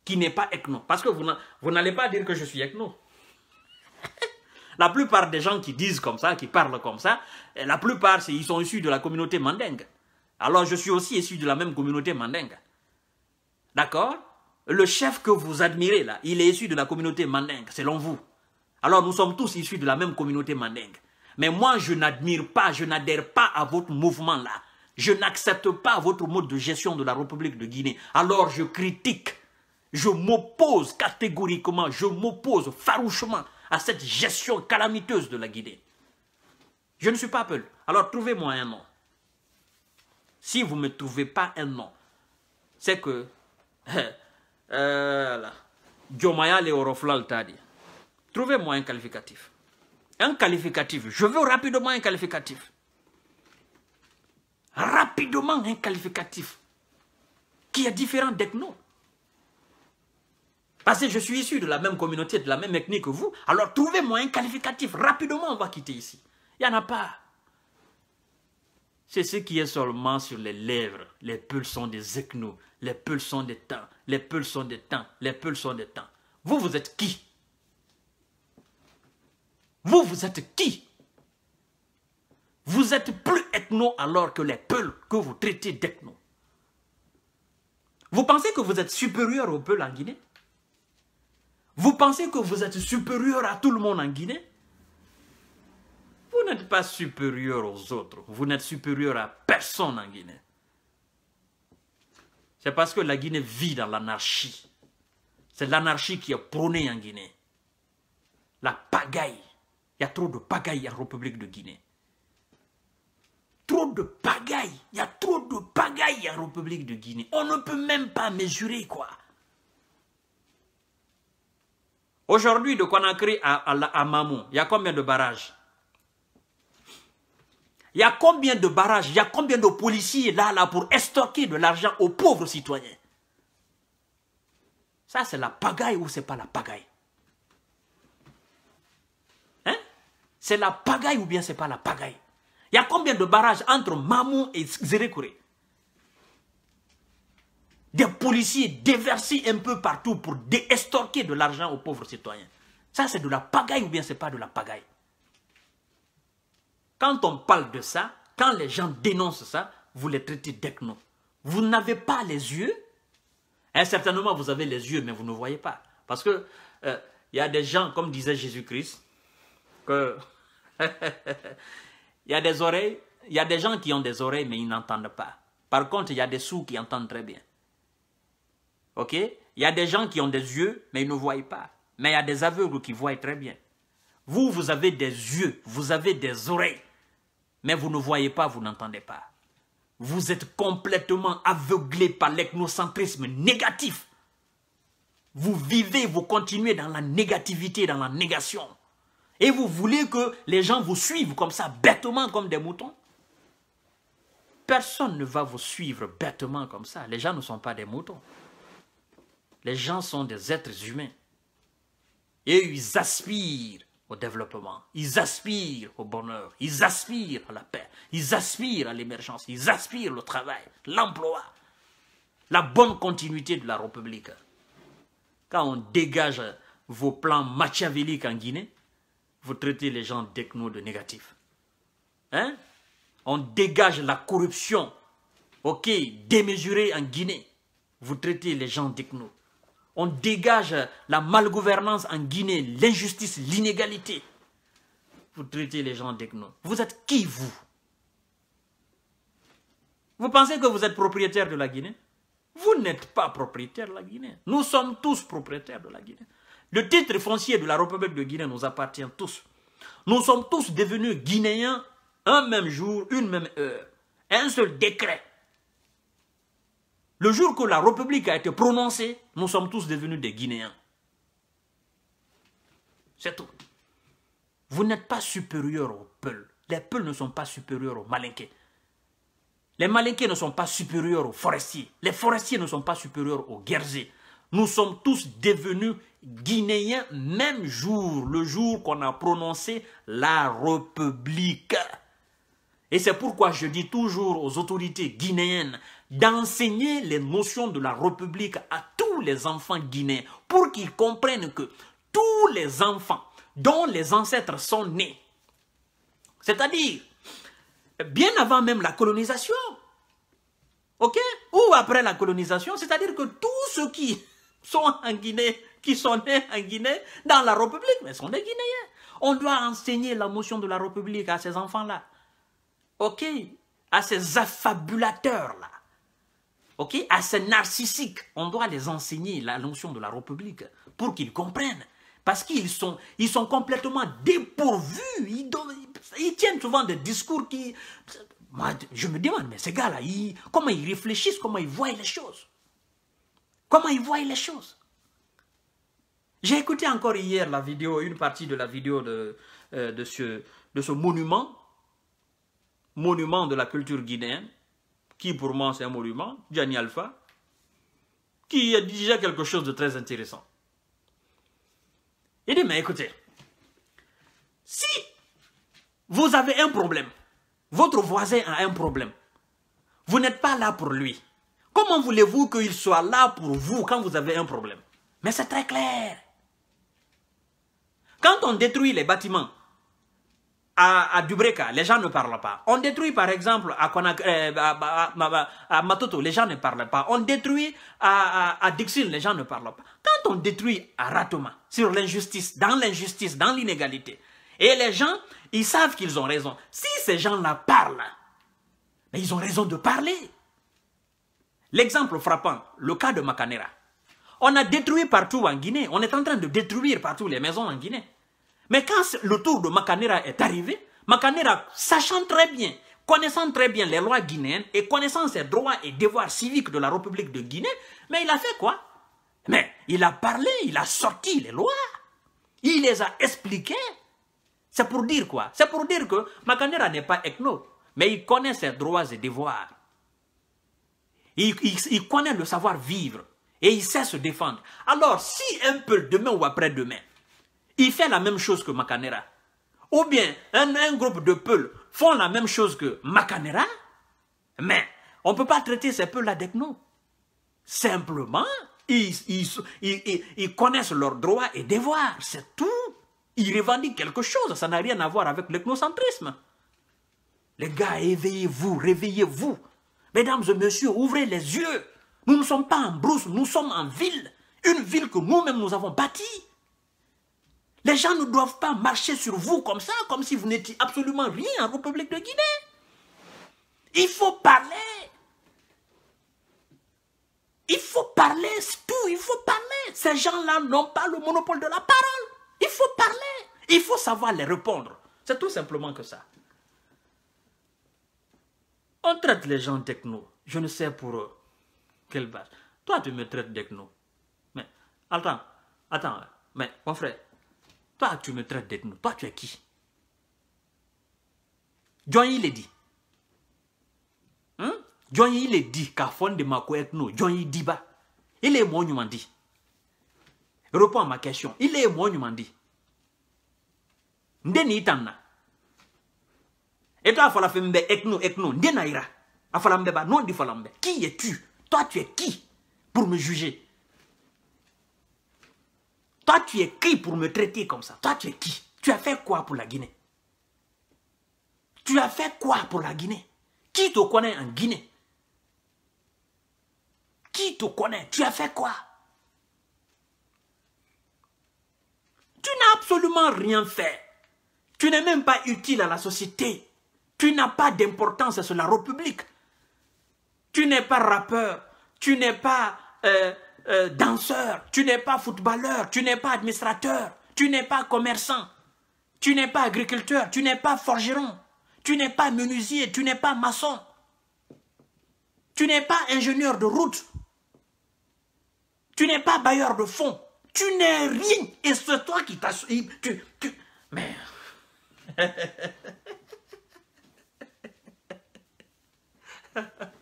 qui n'est pas ethno. Parce que vous n'allez pas dire que je suis ethno. la plupart des gens qui disent comme ça, qui parlent comme ça, eh, la plupart, ils sont issus de la communauté mandingue. Alors je suis aussi issu de la même communauté mandingue. D'accord Le chef que vous admirez là, il est issu de la communauté mandingue, selon vous. Alors nous sommes tous issus de la même communauté mandingue. Mais moi, je n'admire pas, je n'adhère pas à votre mouvement-là. Je n'accepte pas votre mode de gestion de la République de Guinée. Alors je critique, je m'oppose catégoriquement, je m'oppose farouchement à cette gestion calamiteuse de la Guinée. Je ne suis pas Apple. Alors trouvez-moi un nom. Si vous ne me trouvez pas un nom, c'est que... Jomaya euh, Trouvez-moi un qualificatif. Un qualificatif. Je veux rapidement un qualificatif. Rapidement un qualificatif qui est différent d'ethno. Parce que je suis issu de la même communauté, de la même ethnie que vous. Alors trouvez-moi un qualificatif. Rapidement, on va quitter ici. Il n'y en a pas. C'est ce qui est seulement sur les lèvres. Les sont des ethnos, les sont des temps, les sont des temps, les sont des temps. Vous, vous êtes qui vous, vous êtes qui Vous êtes plus ethno alors que les peuples que vous traitez d'ethno. Vous pensez que vous êtes supérieur aux peuples en Guinée Vous pensez que vous êtes supérieur à tout le monde en Guinée Vous n'êtes pas supérieur aux autres. Vous n'êtes supérieur à personne en Guinée. C'est parce que la Guinée vit dans l'anarchie. C'est l'anarchie qui est prônée en Guinée. La pagaille y a trop de pagaille en République de Guinée. Trop de pagaille. Il y a trop de pagaille en République de Guinée. On ne peut même pas mesurer quoi. Aujourd'hui, de Conakry à, à, à Mamou, il y a combien de barrages Il y a combien de barrages Il y a combien de policiers là, là pour stocker de l'argent aux pauvres citoyens Ça, c'est la pagaille ou c'est pas la pagaille C'est la pagaille ou bien c'est pas la pagaille Il y a combien de barrages entre Mamou et Zérekouré Des policiers déversés un peu partout pour déestorquer de l'argent aux pauvres citoyens. Ça, c'est de la pagaille ou bien c'est pas de la pagaille Quand on parle de ça, quand les gens dénoncent ça, vous les traitez d'ethnos. Vous n'avez pas les yeux. Et hein, certainement, vous avez les yeux, mais vous ne voyez pas. Parce que euh, y a des gens, comme disait Jésus-Christ, que il y a des oreilles, il y a des gens qui ont des oreilles mais ils n'entendent pas. Par contre, il y a des sous qui entendent très bien. Ok Il y a des gens qui ont des yeux mais ils ne voient pas. Mais il y a des aveugles qui voient très bien. Vous, vous avez des yeux, vous avez des oreilles, mais vous ne voyez pas, vous n'entendez pas. Vous êtes complètement aveuglé par l'ethnocentrisme négatif. Vous vivez, vous continuez dans la négativité, dans la négation. Et vous voulez que les gens vous suivent comme ça, bêtement, comme des moutons Personne ne va vous suivre bêtement comme ça. Les gens ne sont pas des moutons. Les gens sont des êtres humains. Et ils aspirent au développement, ils aspirent au bonheur, ils aspirent à la paix, ils aspirent à l'émergence, ils aspirent au travail, l'emploi, la bonne continuité de la République. Quand on dégage vos plans machiavéliques en Guinée, vous traitez les gens décno de négatif. Hein? On dégage la corruption, ok, démesurée en Guinée. Vous traitez les gens décno. On dégage la malgouvernance en Guinée, l'injustice, l'inégalité. Vous traitez les gens décno. Vous êtes qui, vous Vous pensez que vous êtes propriétaire de la Guinée Vous n'êtes pas propriétaire de la Guinée. Nous sommes tous propriétaires de la Guinée. Le titre foncier de la République de Guinée nous appartient tous. Nous sommes tous devenus Guinéens un même jour, une même heure, un seul décret. Le jour que la République a été prononcée, nous sommes tous devenus des Guinéens. C'est tout. Vous n'êtes pas supérieurs aux Peuls. Les Peuls ne sont pas supérieurs aux Malinqués. Les Malinqués ne sont pas supérieurs aux forestiers. Les forestiers ne sont pas supérieurs aux guerriers nous sommes tous devenus Guinéens même jour, le jour qu'on a prononcé la République. Et c'est pourquoi je dis toujours aux autorités guinéennes d'enseigner les notions de la République à tous les enfants guinéens pour qu'ils comprennent que tous les enfants dont les ancêtres sont nés, c'est-à-dire bien avant même la colonisation, ok, ou après la colonisation, c'est-à-dire que tout ce qui sont en Guinée, qui sont nés en Guinée, dans la République, mais sont des Guinéens. On doit enseigner la notion de la République à ces enfants-là. OK À ces affabulateurs-là. OK À ces narcissiques. On doit les enseigner la notion de la République pour qu'ils comprennent. Parce qu'ils sont, ils sont complètement dépourvus. Ils, tiennent souvent des discours qui... Moi, je me demande, mais ces gars-là, comment ils réfléchissent, comment ils voient les choses Comment ils voient les choses. J'ai écouté encore hier la vidéo, une partie de la vidéo de, euh, de, ce, ce monument, monument de la culture guinéenne, qui pour moi c'est un monument, Gianni Alpha, qui a déjà quelque chose de très intéressant. Il dit, mais écoutez, si vous avez un problème, votre voisin a un problème, vous n'êtes pas là pour lui, Comment voulez-vous qu'il soit là pour vous quand vous avez un problème Mais c'est très clair. Quand on détruit les bâtiments à, à les gens ne parlent pas. On détruit par exemple à, euh, Matoto, les gens ne parlent pas. On détruit à, Dixine, les gens ne parlent pas. Quand on détruit à Ratoma, sur l'injustice, dans l'injustice, dans l'inégalité, et les gens, ils savent qu'ils ont raison. Si ces gens-là parlent, ils ont raison de parler. L'exemple frappant, le cas de Macanera. On a détruit partout en Guinée, on est en train de détruire partout les maisons en Guinée. Mais quand le tour de Macanera est arrivé, Macanera, sachant très bien, connaissant très bien les lois guinéennes et connaissant ses droits et devoirs civiques de la République de Guinée, mais il a fait quoi Mais il a parlé, il a sorti les lois, il les a expliquées. C'est pour dire quoi C'est pour dire que Macanera n'est pas ethno, mais il connaît ses droits et devoirs. Ils connaissent connaît le savoir-vivre et il sait se défendre. Alors, si un peuple, demain ou après-demain, il fait la même chose que Macanera, ou bien un, groupe de peuples font la même chose que Macanera, mais on ne peut pas traiter ces peuples là nous. Simplement, ils, ils, connaissent leurs droits et devoirs, c'est tout. Ils revendiquent quelque chose, ça n'a rien à voir avec l'ethnocentrisme. Les gars, éveillez-vous, réveillez-vous. Mesdames et messieurs, ouvrez les yeux. Nous ne sommes pas en brousse, nous sommes en ville. Une ville que nous-mêmes nous avons bâtie. Les gens ne doivent pas marcher sur vous comme ça, comme si vous n'étiez absolument rien en République de Guinée. Il faut parler. Il faut parler, c'est tout, il faut parler. Ces gens-là n'ont pas le monopole de la parole. Il faut parler. Il faut savoir les répondre. C'est tout simplement que ça. On traite les gens techno. Je ne sais pour quelle base. Toi, tu me traites techno. Mais attends, attends, mais mon frère, toi, tu me traites techno. Toi, tu es qui Johnny il dit. Hein? John, il dit qu'à fond de ma nous, Johnny il dit Il est monument dit. Réponds à ma question. Il est monument dit. Ndeni, il et toi, fala Fembe, Ekno, Ekno, Ndenaira. Fala Mbeba, non, fala Mbe. Qui es-tu Toi, tu es qui pour me juger Toi, tu es qui pour me traiter comme ça Toi, tu es qui Tu as fait quoi pour la Guinée Tu as fait quoi pour la Guinée Qui te connaît en Guinée Qui te connaît Tu as fait quoi Tu n'as absolument rien fait. Tu n'es même pas utile à la société. Tu n'as pas d'importance sur la République. Tu n'es pas rappeur, tu n'es pas danseur, tu n'es pas footballeur, tu n'es pas administrateur, tu n'es pas commerçant, tu n'es pas agriculteur, tu n'es pas forgeron, tu n'es pas menuisier, tu n'es pas maçon, tu n'es pas ingénieur de route, tu n'es pas bailleur de fonds, tu n'es rien et c'est toi qui t'as... Tu, tu... Mais...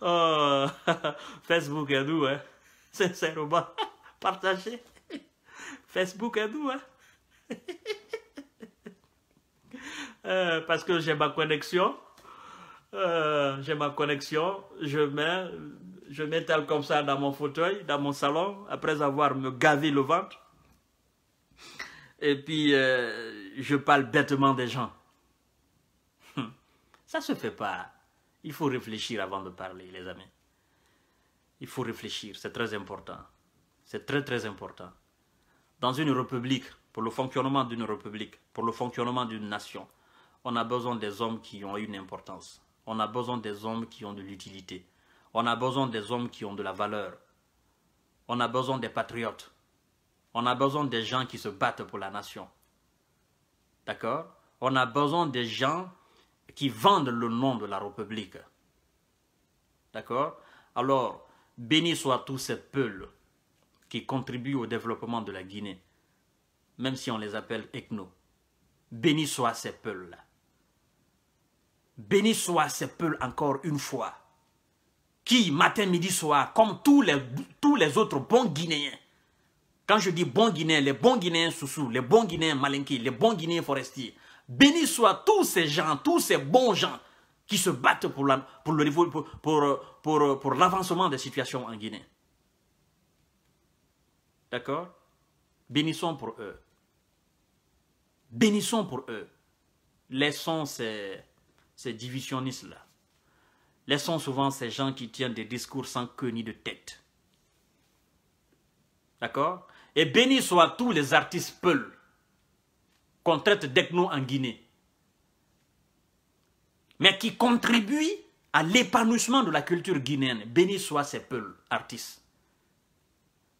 Oh, Facebook à nous, hein. Sincèrement, partagez. Facebook à nous, hein. euh, parce que j'ai ma connexion. Euh, j'ai ma connexion. Je mets, je m'étale comme ça dans mon fauteuil, dans mon salon, après avoir me gavé le ventre. Et puis, euh, je parle bêtement des gens. Hum. Ça se fait pas. Il faut réfléchir avant de parler, les amis. Il faut réfléchir, c'est très important. C'est très très important. Dans une république, pour le fonctionnement d'une république, pour le fonctionnement d'une nation, on a besoin des hommes qui ont une importance. On a besoin des hommes qui ont de l'utilité. On a besoin des hommes qui ont de la valeur. On a besoin des patriotes. On a besoin des gens qui se battent pour la nation. D'accord On a besoin des gens qui vendent le nom de la République. D'accord Alors, béni soit tous ces peuples qui contribuent au développement de la Guinée, même si on les appelle ethno. Béni soit ces peuples-là. Béni soit ces peuples encore une fois, qui, matin, midi, soir, comme tous les, tous les autres bons Guinéens, quand je dis bons Guinéens, les bons Guinéens sous-sous, les bons Guinéens Malinki, les bons Guinéens Forestiers, Béni soient tous ces gens, tous ces bons gens qui se battent pour l'avancement le pour, des situations en Guinée. D'accord Bénissons pour eux. Bénissons pour eux. Laissons ces, ces divisionnistes-là. Laissons souvent ces gens qui tiennent des discours sans queue ni de tête. D'accord Et bénis soient tous les artistes peuls qu'on traite d'ethno en Guinée, mais qui contribue à l'épanouissement de la culture guinéenne. Béni soit ces peuples artistes.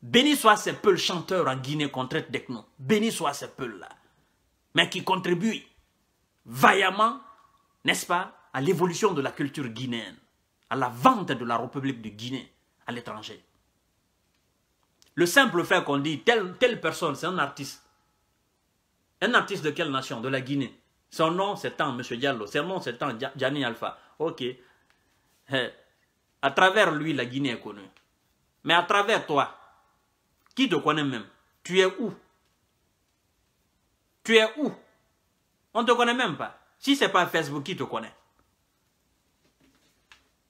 Béni soit ces peuples chanteurs en Guinée qu'on traite d'ethno. Béni soit ces peuples là Mais qui contribue vaillamment, n'est-ce pas, à l'évolution de la culture guinéenne, à la vente de la République de Guinée à l'étranger. Le simple fait qu'on dit telle personne, c'est un artiste, un artiste de quelle nation De la Guinée. Son nom, c'est tant M. Diallo. Son nom, c'est tant Gianni Alpha. Ok. Hein. À travers lui, la Guinée est connue. Mais à travers toi, qui te connaît même Tu es où Tu es où On ne te connaît même pas. Si ce n'est pas Facebook, qui te connaît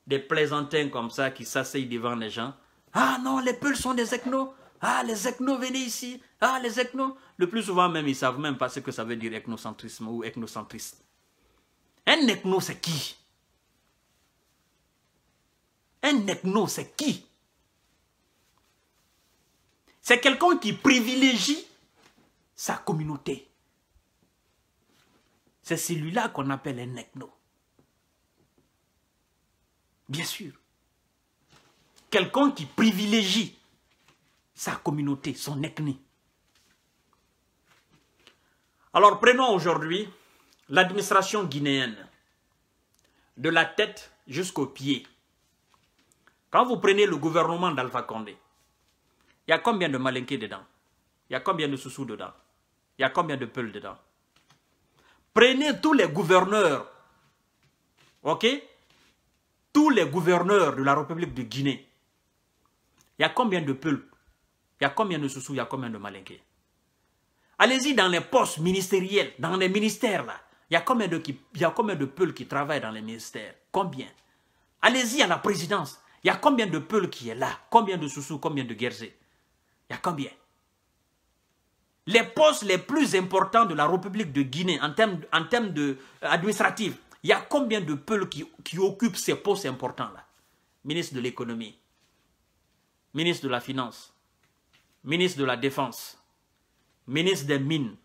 Des plaisantins comme ça qui s'asseyent devant les gens. Ah non, les Peuls sont des ethnos. Ah, les ethnos, venez ici. Ah, les ethnos, le plus souvent même, ils ne savent même pas ce que ça veut dire ethnocentrisme ou ethnocentriste. Un ethno, c'est qui Un ethno, c'est qui C'est quelqu'un qui privilégie sa communauté. C'est celui-là qu'on appelle un ethno. Bien sûr. Quelqu'un qui privilégie sa communauté, son ethnie. Alors prenons aujourd'hui l'administration guinéenne, de la tête jusqu'aux pieds. Quand vous prenez le gouvernement d'Alpha Condé, il y a combien de malinqués dedans Il y a combien de soussous dedans Il y a combien de peuls dedans Prenez tous les gouverneurs, ok Tous les gouverneurs de la République de Guinée. Il y a combien de peuls Il y a combien de soussous Il y a combien de malinqués Allez-y dans les postes ministériels, dans les ministères là. Il y a combien de, y a combien de peuls qui travaillent dans les ministères Combien Allez-y à la présidence. Il y a combien de peuls qui est là Combien de soussous, Combien de guerriers Il y a combien Les postes les plus importants de la République de Guinée en termes, de, euh, administratifs, il y a combien de peuls qui, qui occupent ces postes importants-là Ministre de l'économie, ministre de la finance, ministre de la défense, ministre des Mines.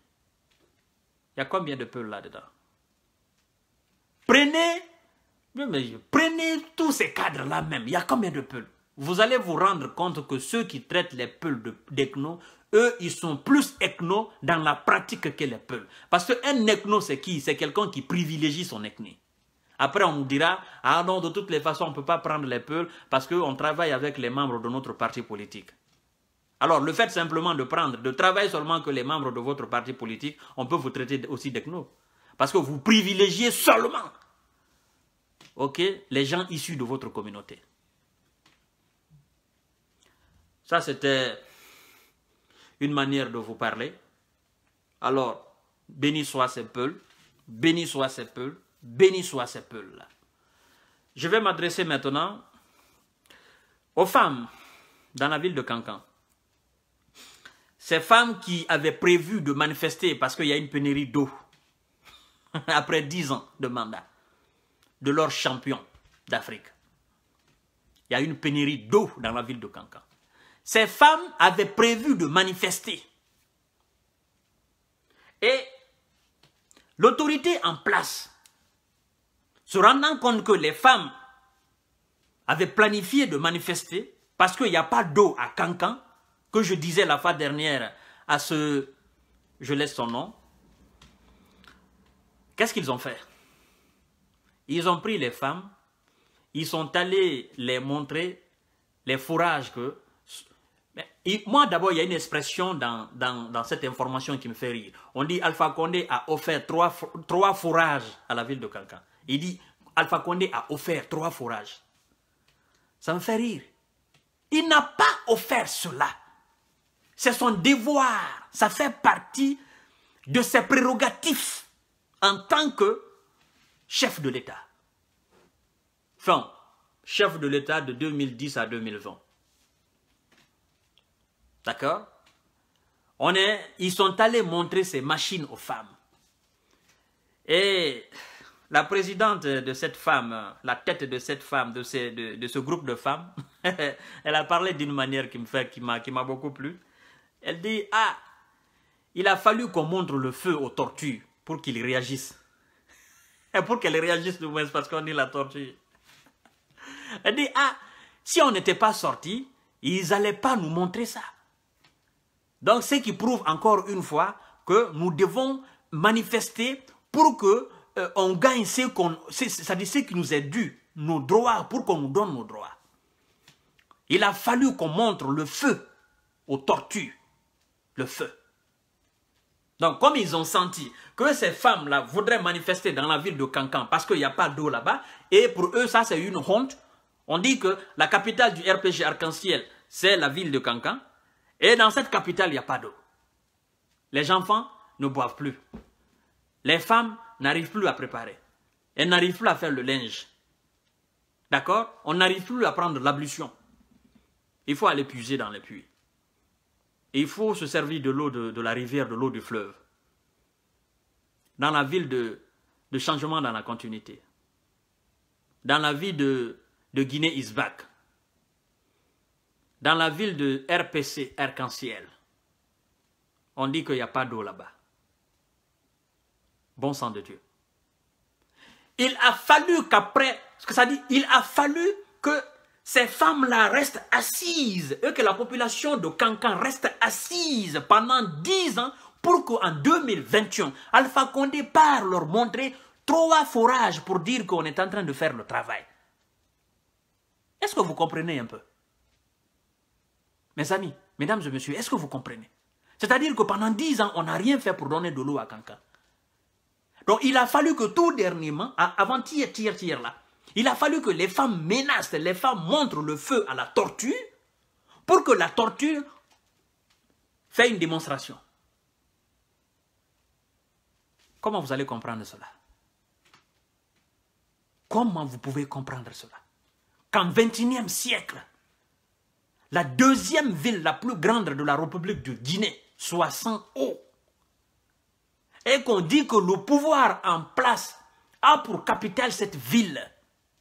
Il y a combien de peuls là-dedans Prenez, prenez tous ces cadres-là même. Il y a combien de peuls Vous allez vous rendre compte que ceux qui traitent les peuls d'ethno, eux, ils sont plus ethno dans la pratique que les peuls. Parce qu'un ethno, c'est qui C'est quelqu'un qui privilégie son ethnie. Après, on nous dira, ah non, de toutes les façons, on ne peut pas prendre les peuls parce qu'on travaille avec les membres de notre parti politique. Alors le fait simplement de prendre, de travailler seulement que les membres de votre parti politique, on peut vous traiter aussi d'Ecno. Parce que vous privilégiez seulement les gens issus de votre communauté. Ça, c'était une manière de vous parler. Alors, béni soit ces peuples, béni soit ces peuples, béni soit ces peuples. Je vais m'adresser maintenant aux femmes dans la ville de Cancan ces femmes qui avaient prévu de manifester parce qu'il y a une pénurie d'eau, après dix ans de mandat, de leur champion d'Afrique. Il y a une pénurie d'eau dans la ville de Cancan. Ces femmes avaient prévu de manifester. Et l'autorité en place, se rendant compte que les femmes avaient planifié de manifester parce qu'il n'y a pas d'eau à Cancan, que je disais la fois dernière à ce, je laisse son nom, qu'est-ce qu'ils ont fait Ils ont pris les femmes, ils sont allés les montrer les fourrages que... moi d'abord, il y a une expression dans, cette information qui me fait rire. On dit Alpha Condé a offert trois, trois fourrages à la ville de quelqu'un. Il dit Alpha Condé a offert trois fourrages. Ça me fait rire. Il n'a pas offert cela. C'est son devoir. Ça fait partie de ses prérogatifs en tant que chef de l'État. Enfin, chef de l'État de 2010 à 2020. D'accord On est, Ils sont allés montrer ces machines aux femmes. Et la présidente de cette femme, la tête de cette femme, de ce, de, ce groupe de femmes, elle a parlé d'une manière qui m'a qui beaucoup plu. Elle dit, ah, il a fallu qu'on montre le feu aux tortues pour qu'ils réagissent. Et pour qu'elles réagissent nous, parce qu'on est la tortue. Elle dit, ah, si on n'était pas sortis, ils n'allaient pas nous montrer ça. Donc, ce qui prouve encore une fois que nous devons manifester pour que euh, gagne ce qu'on, cest à ce qui nous est dû, nos droits, pour qu'on nous donne nos droits. Il a fallu qu'on montre le feu aux tortues le feu. Donc, comme ils ont senti que ces femmes-là voudraient manifester dans la ville de Cancan parce qu'il n'y a pas d'eau là-bas, et pour eux, ça, c'est une honte. On dit que la capitale du RPG Arc-en-Ciel, c'est la ville de Cancan. Et dans cette capitale, il n'y a pas d'eau. Les enfants ne boivent plus. Les femmes n'arrivent plus à préparer. Elles n'arrivent plus à faire le linge. D'accord On n'arrive plus à prendre l'ablution. Il faut aller puiser dans les puits il faut se servir de l'eau de, la rivière, de l'eau du fleuve. Dans la ville de, changement dans la continuité. Dans la ville de, Guinée-Isbac. Dans la ville de RPC, Arc-en-Ciel. On dit qu'il n'y a pas d'eau là-bas. Bon sang de Dieu. Il a fallu qu'après, ce que ça dit, il a fallu que ces femmes-là restent assises et que la population de Cancan reste assise pendant 10 ans pour qu'en 2021, Alpha Condé part leur montrer trois forages pour dire qu'on est en train de faire le travail. Est-ce que vous comprenez un peu Mes amis, mesdames et messieurs, est-ce que vous comprenez C'est-à-dire que pendant 10 ans, on n'a rien fait pour donner de l'eau à Cancan. Donc il a fallu que tout dernièrement, avant hier, hier, hier là, il a fallu que les femmes menacent, les femmes montrent le feu à la torture pour que la torture fasse une démonstration. Comment vous allez comprendre cela Comment vous pouvez comprendre cela Qu'en 21e siècle, la deuxième ville la plus grande de la République de Guinée soit sans eau, et qu'on dit que le pouvoir en place a pour capitale cette ville,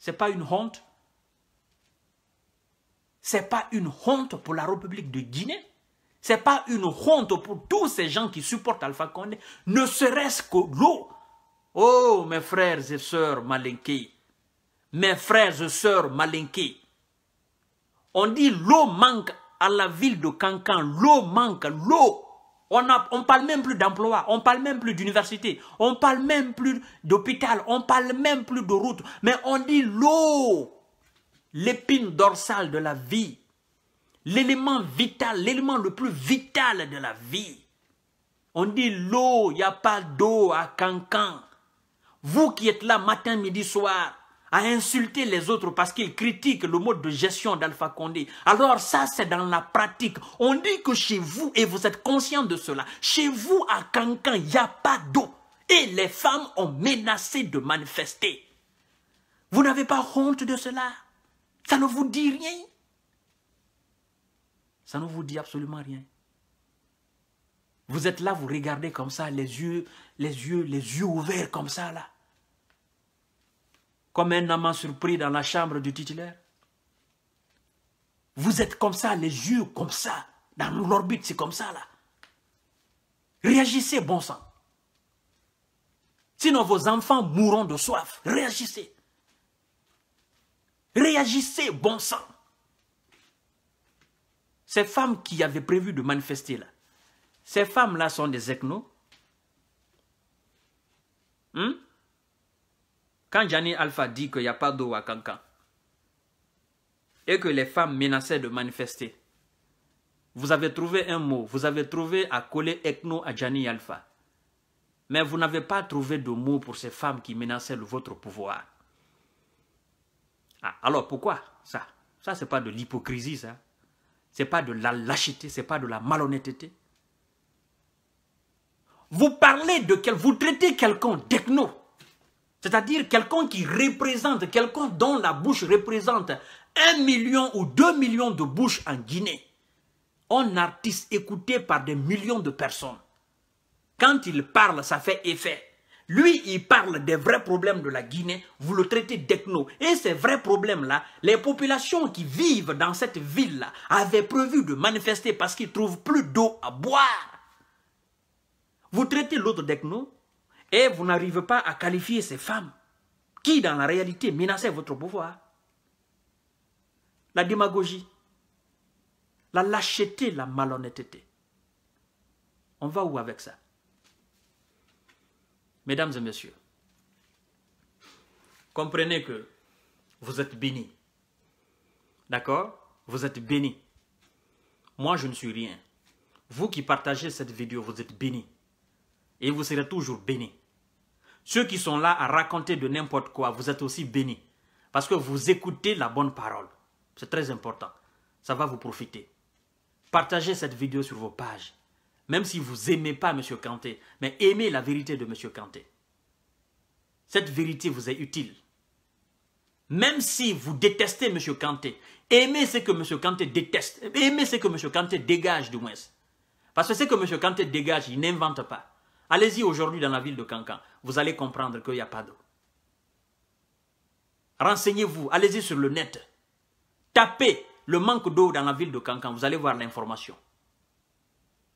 n'est pas une honte Ce n'est pas une honte pour la République de Guinée Ce n'est pas une honte pour tous ces gens qui supportent Alpha Condé Ne serait-ce que l'eau Oh, mes frères et sœurs malinqués Mes frères et sœurs malinqués On dit l'eau manque à la ville de Cancan, l'eau manque, l'eau on ne parle même plus d'emploi, on parle même plus d'université, on parle même plus d'hôpital, on parle même plus de route. Mais on dit l'eau, l'épine dorsale de la vie, l'élément vital, l'élément le plus vital de la vie. On dit l'eau, il n'y a pas d'eau à Cancan. Vous qui êtes là matin, midi, soir, à insulter les autres parce qu'ils critiquent le mode de gestion d'Alpha Condé. Alors ça, c'est dans la pratique. On dit que chez vous, et vous êtes conscient de cela, chez vous à Cancan, il n'y a pas d'eau. Et les femmes ont menacé de manifester. Vous n'avez pas honte de cela Ça ne vous dit rien Ça ne vous dit absolument rien. Vous êtes là, vous regardez comme ça, les yeux, les yeux, les yeux ouverts comme ça, là comme un amant surpris dans la chambre du titulaire. Vous êtes comme ça, les yeux comme ça, dans l'orbite, c'est comme ça là. Réagissez, bon sang. Sinon, vos enfants mourront de soif. Réagissez. Réagissez, bon sang. Ces femmes qui avaient prévu de manifester là, ces femmes-là sont des ethnos. Hum? Quand Gianni Alpha dit qu'il n'y a pas d'eau à Cancan et que les femmes menaçaient de manifester, vous avez trouvé un mot, vous avez trouvé à coller ethno à Gianni Alpha. Mais vous n'avez pas trouvé de mot pour ces femmes qui menaçaient votre pouvoir. Ah, alors pourquoi ça Ça, ce n'est pas de l'hypocrisie, ça. Ce n'est pas de la lâcheté, ce n'est pas de la malhonnêteté. Vous parlez de quel... Vous traitez quelqu'un d'ethno. C'est-à-dire quelqu'un qui représente, quelqu'un dont la bouche représente un million ou deux millions de bouches en Guinée. Un artiste écouté par des millions de personnes. Quand il parle, ça fait effet. Lui, il parle des vrais problèmes de la Guinée, vous le traitez d'ethno. Et ces vrais problèmes-là, les populations qui vivent dans cette ville-là avaient prévu de manifester parce qu'ils trouvent plus d'eau à boire. Vous traitez l'autre d'ethno, et vous n'arrivez pas à qualifier ces femmes qui, dans la réalité, menaçaient votre pouvoir. La démagogie, la lâcheté, la malhonnêteté. On va où avec ça Mesdames et messieurs, comprenez que vous êtes bénis. D'accord Vous êtes bénis. Moi, je ne suis rien. Vous qui partagez cette vidéo, vous êtes bénis. Et vous serez toujours bénis. Ceux qui sont là à raconter de n'importe quoi, vous êtes aussi bénis. Parce que vous écoutez la bonne parole. C'est très important. Ça va vous profiter. Partagez cette vidéo sur vos pages. Même si vous n'aimez pas M. Kanté, mais aimez la vérité de M. Kanté. Cette vérité vous est utile. Même si vous détestez M. Kanté, aimez ce que M. Kanté déteste, aimez ce que M. Kanté dégage du moins. Parce que ce que M. Kanté dégage, il n'invente pas. Allez-y aujourd'hui dans la ville de Cancan. Vous allez comprendre qu'il n'y a pas d'eau. Renseignez-vous, allez-y sur le net. Tapez le manque d'eau dans la ville de Cancan, vous allez voir l'information.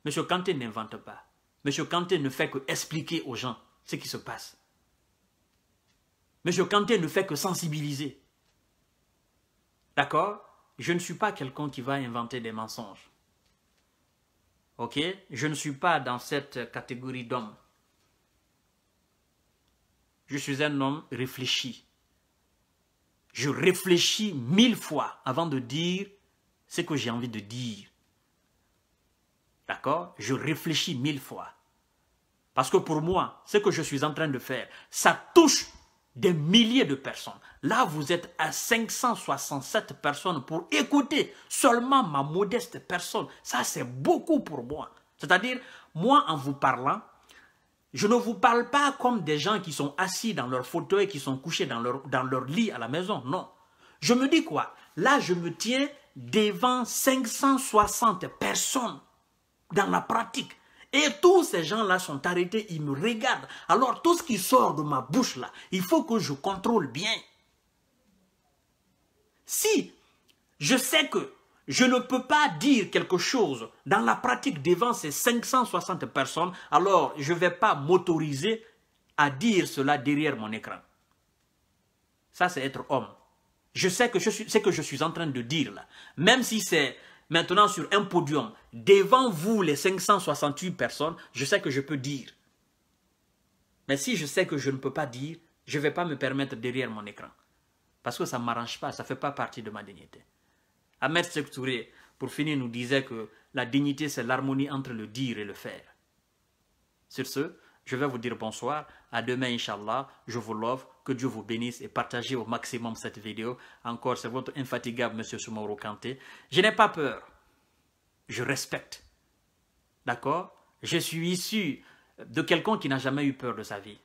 Monsieur Kanté n'invente pas. Monsieur Kanté ne fait que expliquer aux gens ce qui se passe. Monsieur Kanté ne fait que sensibiliser. D'accord Je ne suis pas quelqu'un qui va inventer des mensonges. Ok Je ne suis pas dans cette catégorie d'homme. Je suis un homme réfléchi. Je réfléchis mille fois avant de dire ce que j'ai envie de dire. D'accord Je réfléchis mille fois. Parce que pour moi, ce que je suis en train de faire, ça touche des milliers de personnes. Là, vous êtes à 567 personnes pour écouter seulement ma modeste personne. Ça, c'est beaucoup pour moi. C'est-à-dire, moi, en vous parlant, je ne vous parle pas comme des gens qui sont assis dans leur fauteuil, qui sont couchés dans leur, dans leur lit à la maison. Non. Je me dis quoi Là, je me tiens devant 560 personnes dans la pratique. Et tous ces gens-là sont arrêtés, ils me regardent. Alors tout ce qui sort de ma bouche là, il faut que je contrôle bien. Si je sais que je ne peux pas dire quelque chose dans la pratique devant ces 560 personnes, alors je ne vais pas m'autoriser à dire cela derrière mon écran. Ça, c'est être homme. Je sais que je suis, ce que je suis en train de dire là. Même si c'est maintenant sur un podium, devant vous les 568 personnes, je sais que je peux dire. Mais si je sais que je ne peux pas dire, je ne vais pas me permettre derrière mon écran. Parce que ça ne m'arrange pas, ça ne fait pas partie de ma dignité. Ahmed Touré, pour finir, nous disait que la dignité, c'est l'harmonie entre le dire et le faire. Sur ce, je vais vous dire bonsoir. À demain, Inch'Allah. Je vous love. Que Dieu vous bénisse et partagez au maximum cette vidéo. Encore, c'est votre infatigable Monsieur Soumaoro Kanté. Je n'ai pas peur. Je respecte. D'accord Je suis issu de quelqu'un qui n'a jamais eu peur de sa vie.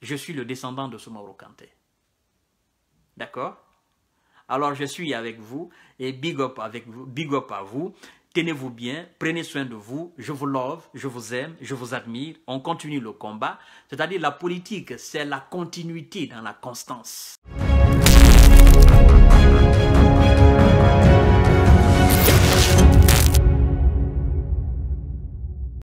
Je suis le descendant de Soumaoro Kanté. D'accord Alors, je suis avec vous et big up, avec vous, big up à vous. Tenez-vous bien, prenez soin de vous, je vous love, je vous aime, je vous admire, on continue le combat. C'est-à-dire la politique, c'est la continuité dans la constance.